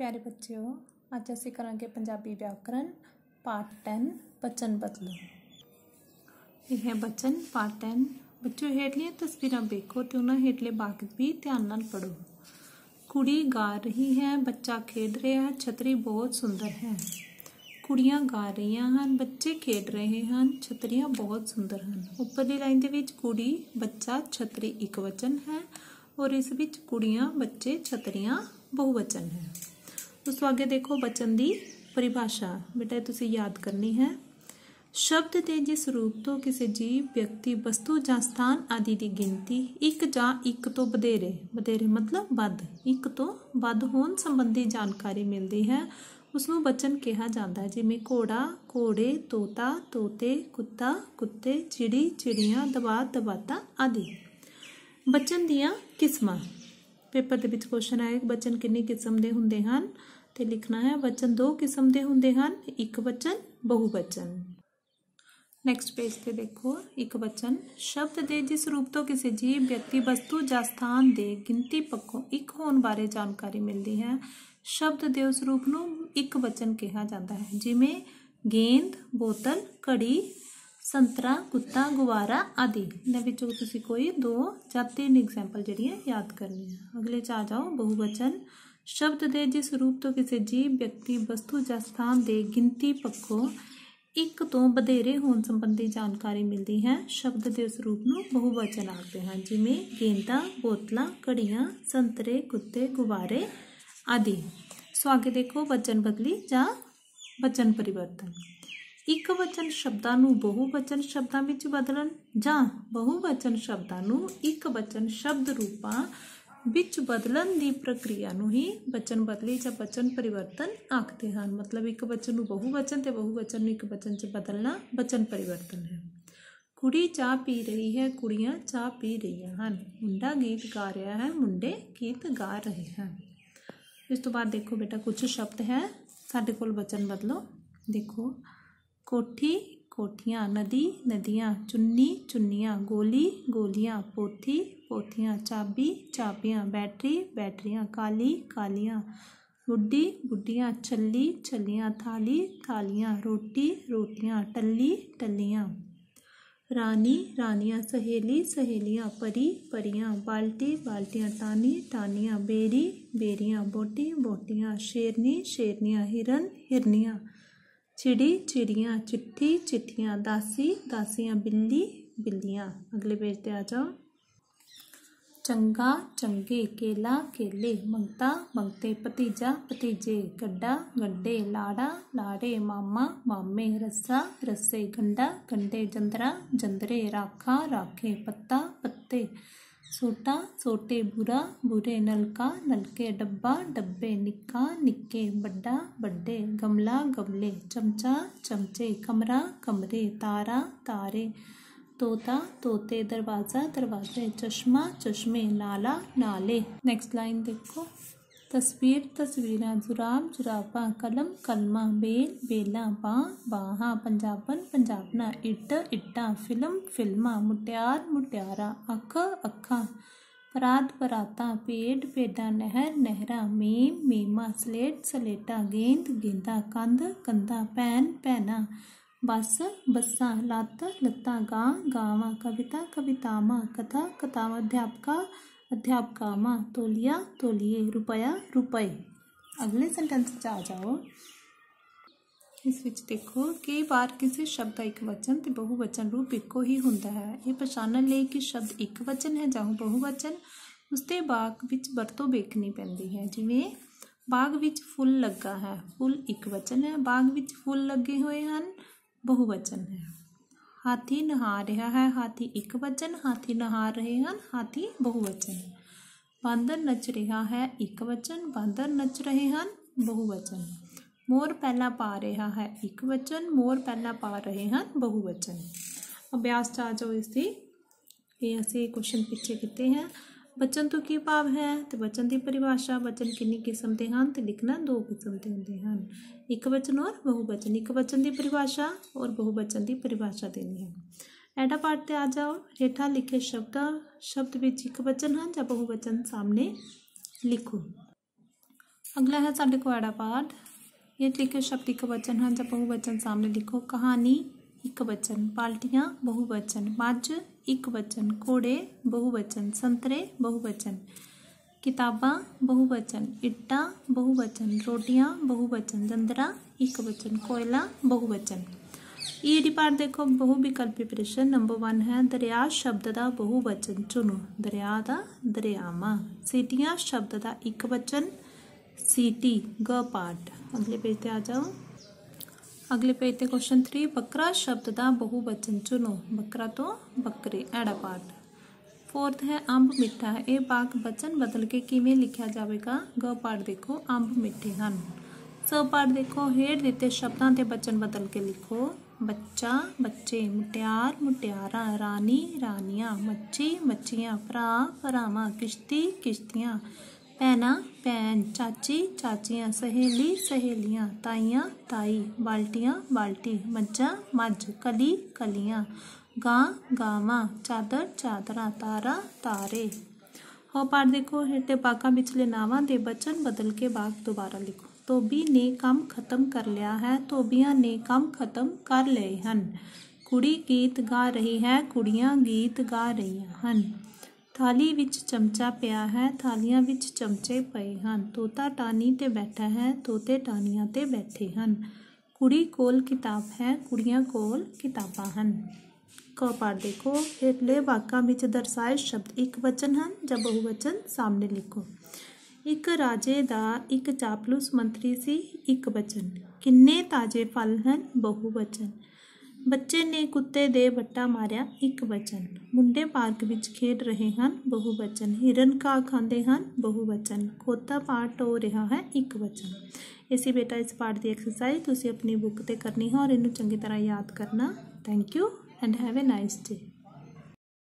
प्यारे बच्चे हो अच असि करा पंजाबी व्याकरण पार्ट टेन बचन बदलो यह है बचन पार्ट टेन बच्चों हेठलिया तस्वीर देखो तो उन्होंने हेठले बाग भी ध्यान पढ़ो कुड़ी गा रही है बच्चा खेड रहा है छतरी बहुत सुंदर है कुड़िया गा रही हैं बच्चे खेड रहे हैं छतरिया बहुत सुंदर हैं उपरली लाइन के कुड़ी बच्चा छतरी एक वचन है और इस कुड़िया बच्चे छतरिया बहुवचन है उस तो अगे देखो बचन की परिभाषा बेटा तुसी याद करनी है शब्द के जिस रूप तो किसी जीव व्यक्ति वस्तु ज स्थान आदि की गिनती एक जा एक तो बधेरे बधेरे मतलब बद एक तो बद होने संबंधी जानकारी मिलती है उसनों बचन कहा जाता है जिमें घोड़ा घोड़े तोता तोते कुत्ता कुत्ते चिड़ी चिड़िया दबा दबाता आदि बचन दिया किस्म पेपर के क्वेश्चन आए बचन किन्नी किस्म के होंगे तो लिखना है वचन दो किस्म के होंगे एक बचन बहुवचन नैक्सट पेज पर देखो एक बचन शब्द के जिस रूप तो किसी जीव व्यक्ति वस्तु ज स्थान के गिनती पक्षों एक होने बारे जानकारी मिलती है शब्द के उस रूप में एक बचन कहा जाता है जिमें गेंद बोतल घड़ी संतरा कुत्ता गुबारा आदि इन्हों कोई दो या तीन एग्जाम्पल याद करनी है अगले च आ जाओ बहुवचन शब्द के जिस रूप तो किसी जीव व्यक्ति वस्तु या स्थान के गिनती पक्षों एक तो बधेरे होने संबंधी जानकारी मिलती है शब्द के उस रूप में बहुवचन आते हैं जिमें गेंदा बोतल घड़िया संतरे कुत्ते गुबारे आदि सो आगे देखो वचन बदली या वचन परिवर्तन ਇੱਕ ਵਚਨ ਸ਼ਬਦਾਂ ਨੂੰ ਬਹੁਵਚਨ ਸ਼ਬਦਾਂ ਵਿੱਚ ਬਦਲਣ ਜਾਂ ਬਹੁਵਚਨ ਸ਼ਬਦਾਂ ਨੂੰ ਇੱਕ ਵਚਨ ਸ਼ਬਦ ਰੂਪਾਂ ਵਿੱਚ ਬਦਲਣ ਦੀ ਪ੍ਰਕਿਰਿਆ ਨੂੰ ਹੀ ਵਚਨ ਬਦਲੀ ਜਾਂ ਵਚਨ ਪਰਿਵਰਤਨ ਆਖਦੇ ਹਨ ਮਤਲਬ ਇੱਕ ਵਚਨ ਨੂੰ ਬਹੁਵਚਨ ਤੇ ਬਹੁਵਚਨ ਨੂੰ ਇੱਕ ਵਚਨ 'ਚ ਬਦਲਣਾ ਵਚਨ ਪਰਿਵਰਤਨ ਹੈ ਕੁੜੀ ਚਾਹ ਪੀ ਰਹੀ ਹੈ ਕੁੜੀਆਂ ਚਾਹ ਪੀ ਰਹੀਆਂ ਹਨ ਮੁੰਡਾ ਗੀਤ ਗਾ ਰਿਹਾ ਹੈ ਮੁੰਡੇ ਗੀਤ ਗਾ ਰਹੇ ਹਨ ਇਸ ਤੋਂ ਬਾਅਦ ਦੇਖੋ ਬੇਟਾ ਕੁਝ ਸ਼ਬਦ ਹੈ ਸਾਡੇ ਕੋਲ ਵਚਨ ਬਦਲੋ ਦੇਖੋ कोठी कोठियाँ नदी नदियाँ चुन्नी चुन्नियाँ गोली गोलियाँ पोथी पोथियाँ चाबी चाबियाँ बैटरी बैटरियाँ काली कालियाँ बुढ़ी बुढ़ियाँ छली छलियाँ थाली थालियाँ रोटी रोटियाँ टली टलियाँ रानी रानियाँ सहेली सहेलियाँ परी परियाँ बाल्टी बाल्टियाँ तानी तानियाँ बेरी बेरियाँ बोटी बोटियाँ शेरनी शेरनियाँ हिरन हिरनियाँ ਚਿੜੀ ਚਿੜੀਆਂ ਚਿੱਠੀ ਚਿੱਠੀਆਂ ਦਾਸੀ ਦਾਸੀਆਂ ਬਿੱਲੀ ਬਿੱਲੀਆਂ ਅਗਲੇ ਪੇਜ ਤੇ ਆ ਜਾਓ ਚੰਗਾ ਚੰਗੇ ਕੇਲਾ ਕੇਲੇ ਮੰਗਤਾ ਮੰਗਤੇ ਭਤੀਜਾ ਭਤੀਜੇ ਗੱਡਾ ਗੱਡੇ ਲਾੜਾ ਲਾੜੇ ਮਾਮਾ ਮਾਮੇ ਰੱਸਾ ਰੱਸੇ ਗੰਡਾ ਗੰਡੇ ਜੰਦਰਾ ਜੰਦਰੇ ਰਾਖਾ ਰਾਖੇ ਪੱਤਾ ਪੱਤੇ सोटा सोटे बुरा बुरे नलका नलके डब्बा डब्बे निक्का निक्के बड्डा बड्डे गमला गमले चमचा चमचे कमरा कमरे तारा तारे तोता तोते दरवाज़ा दरवाजे चश्मा चश्मे नाला नाले नेक्स्ट लाइन देखो तस्वीर तस्वीर जुराब जुराबा कलम कलमा बेल बेला बा बाहा पंजाबन पंजाबना इट इट्टा फिल्म फिल्मा मुट्यार मुट्यारा अख अखा परात पराता पेड पेडा नहर नहरा मेम मेमा स्लेट सलेटा गेंद गेंदा कंध कंधा पैन पैना बस बसा लत लत्ता गां गावा कविता कवितावा कथा कथावा अध्यापका अध्यापका माँ तोलिया तोलिए रुपया रुपए अगले सेंटेंस च आ जाओ इस विच देखो कई बार किसी शब्द का एक वचन तो बहुवचन रूप एको ही होंगे है यह पछाण ले कि शब्द एक वचन है जो बहुवचन उसके बाग विच वरतों देखनी पैंती है जिमें बाग विच फुल लगा है फुल एक वचन है बाग विच फुल लगे हुए हैं बहुवचन है। हाथी नहा रहा है हाथी एक वचन हाथी नहा रहे हैं हाथी बहुवचन बंदर नच रहा है एक वचन बंदर नच रहे हैं बहुवचन मोर पहला पा रहा है एक वचन मोर पहला पा रहे हैं बहुवचन अभ्यास चार जो इसी ये ऐसे क्वेश्चन पीछे कितने हैं बचन तो की भाव है तो बचन की परिभाषा बचन किन्नी किस्म के हैं तो लिखना दो किस्म के होंगे एक बचन और बहुवचन एक बचन की परिभाषा और बहुवचन की परिभाषा देनी है एडा पाठ से आ जाओ हेठा लिखे शब्द शब्द बच्चे एक बचन हैं या बहुवचन सामने लिखो अगला है साढ़े को एडा पार्ट हेठ लिखे शब्द एक बचन है या बहुवचन सामने लिखो कहानी एक बचन बाल्टियाँ बहुवचन मज एक बचन घोड़े बहुवचन संतरे बहुवचन किताबा बहुवचन इट्टा बहुवचन रोटियां बहुवचन जंदरा एक बचन कोयला बहुवचन ई पार्ट देखो बहुविकल्पी प्रश्न नंबर वन है दरिया शब्द का बहुवचन चुनो दरिया का दरियावा सीटियां शब्द का एक बचन सीटी ग पार्ट अगले पेज पर आ जाओ अगले पे इत क्वेश्चन थ्री बकरा शब्द का बहुवचन चुनो बकरा तो बकरे ऐडा पाठ फोर्थ है अंब मिठा ये पाक बचन बदल के किमें लिखा जाएगा ग पाठ देखो अंब मिठे हैं स पाठ देखो हेठ दिते शब्दों के बचन बदल के लिखो बच्चा बच्चे मुटियार मुटियारा रानी रानिया मच्छी मच्छिया भरा भरावान किश्ती किश्तियाँ भैना भैन चाची चाचियाँ सहेली सहेलियाँ ताइया ताई बाल्टियाँ बाल्टी मझा मज कली कलियाँ गां गाव चादर चादर तारा तारे हो पार देखो हेटे बागा पिछले नावा दे बचन बदल के बाग दोबारा लिखो धोबी ने ਕੰਮ खत्म कर लिया है धोबिया ने काम खत्म कर ले हैं कुड़ी गीत गा रही है ਕੁੜੀਆਂ गीत गा रही हैं थाली विच चमचा पिया है थालियां विच चमचे पए हैं तोता टानी ते बैठा है तोते टानिया ते बैठे हैं कुड़ी कोल किताब है कुड़िया कोल किताबा हैं क पढ़ देखो हेठले वाकों में दर्शाए शब्द एक वचन हैं ज बहुवचन सामने लिखो एक राजे का एक चापलूस मंत्री से एक वचन किन्ने ताजे फल हैं बहुवचन ਬੱਚੇ ਨੇ ਕੁੱਤੇ ਦੇ ਵੱਟਾ ਮਾਰਿਆ ਇੱਕ ਬਚਨ ਮੁੰਡੇ ਪਾਰਕ ਵਿੱਚ ਖੇਡ ਰਹੇ ਹਨ ਬਹੁ ਬਚਨ ਹਿਰਨ ਕਾ ਖਾਂਦੇ ਹਨ ਬਹੁ ਬਚਨ ਖੋਤਾ ਪਾਠ ਹੋ ਰਿਹਾ ਹੈ ਇੱਕ ਬਚਨ ਇਸੇ ਬੇਟਾ ਇਸ ਪਾਠ ਦੀ ਐਕਸਰਸਾਈਜ਼ ਤੁਸੀਂ ਆਪਣੀ ਬੁੱਕ ਤੇ ਕਰਨੀ ਹੈ ਔਰ ਇਹਨੂੰ ਚੰਗੀ ਤਰ੍ਹਾਂ ਯਾਦ ਕਰਨਾ thank you and have a nice day